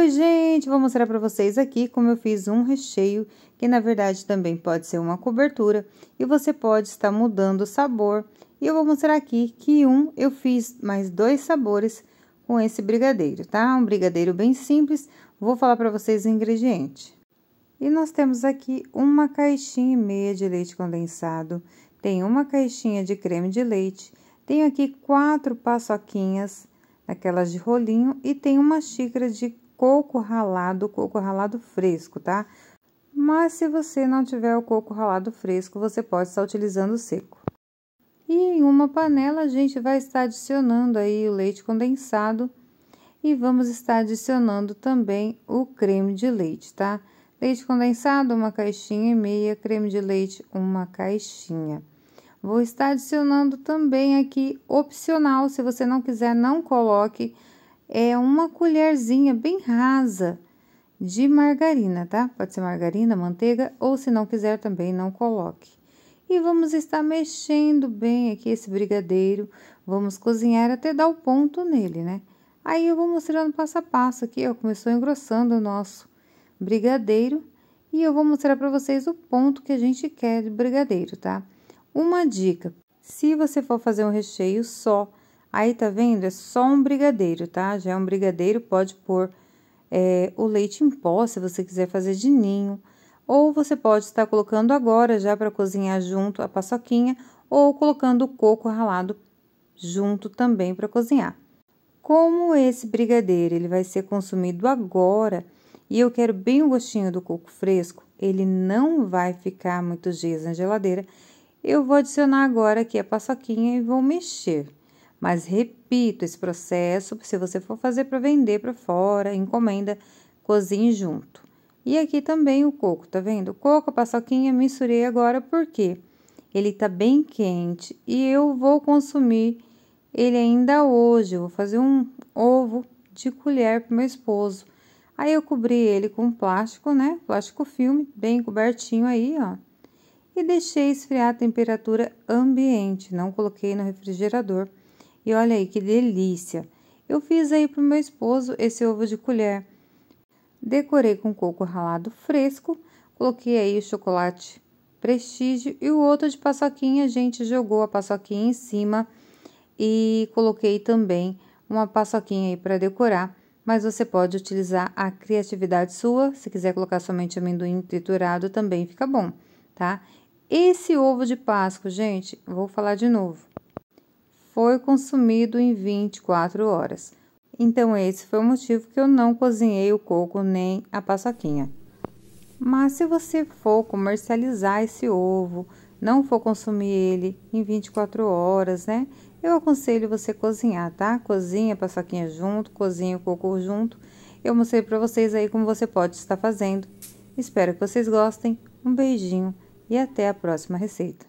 Oi, gente! Vou mostrar para vocês aqui como eu fiz um recheio, que na verdade também pode ser uma cobertura, e você pode estar mudando o sabor. E eu vou mostrar aqui que um eu fiz mais dois sabores com esse brigadeiro, tá? Um brigadeiro bem simples, vou falar para vocês o ingrediente. E nós temos aqui uma caixinha e meia de leite condensado, tem uma caixinha de creme de leite, tenho aqui quatro paçoquinhas, aquelas de rolinho, e tem uma xícara de coco ralado, coco ralado fresco, tá? Mas se você não tiver o coco ralado fresco, você pode estar utilizando o seco. E em uma panela a gente vai estar adicionando aí o leite condensado e vamos estar adicionando também o creme de leite, tá? Leite condensado, uma caixinha e meia, creme de leite, uma caixinha. Vou estar adicionando também aqui, opcional, se você não quiser, não coloque é uma colherzinha bem rasa de margarina, tá? Pode ser margarina, manteiga, ou se não quiser também não coloque. E vamos estar mexendo bem aqui esse brigadeiro, vamos cozinhar até dar o ponto nele, né? Aí eu vou mostrando passo a passo aqui, ó, começou engrossando o nosso brigadeiro e eu vou mostrar para vocês o ponto que a gente quer de brigadeiro, tá? Uma dica, se você for fazer um recheio só, Aí tá vendo? É só um brigadeiro, tá? Já é um brigadeiro, pode pôr é, o leite em pó se você quiser fazer de ninho. Ou você pode estar colocando agora já para cozinhar junto a paçoquinha, ou colocando o coco ralado junto também para cozinhar. Como esse brigadeiro ele vai ser consumido agora e eu quero bem o gostinho do coco fresco, ele não vai ficar muitos dias na geladeira. Eu vou adicionar agora aqui a paçoquinha e vou mexer. Mas repito, esse processo, se você for fazer para vender para fora, encomenda, cozinhe junto. E aqui também o coco, tá vendo? O coco, a paçoquinha, misturei agora porque ele tá bem quente e eu vou consumir ele ainda hoje. Eu vou fazer um ovo de colher para meu esposo. Aí eu cobri ele com plástico, né? Plástico filme, bem cobertinho aí, ó. E deixei esfriar a temperatura ambiente, não coloquei no refrigerador e olha aí que delícia! Eu fiz aí para o meu esposo esse ovo de colher. Decorei com coco ralado fresco, coloquei aí o chocolate prestígio e o outro de paçoquinha, a gente jogou a paçoquinha em cima e coloquei também uma paçoquinha aí para decorar, mas você pode utilizar a criatividade sua, se quiser colocar somente amendoim triturado também fica bom, tá? Esse ovo de Páscoa, gente, vou falar de novo foi consumido em 24 horas. Então, esse foi o motivo que eu não cozinhei o coco nem a paçoquinha. Mas se você for comercializar esse ovo, não for consumir ele em 24 horas, né? Eu aconselho você cozinhar, tá? Cozinha a paçoquinha junto, cozinha o coco junto. Eu mostrei para vocês aí como você pode estar fazendo. Espero que vocês gostem. Um beijinho e até a próxima receita.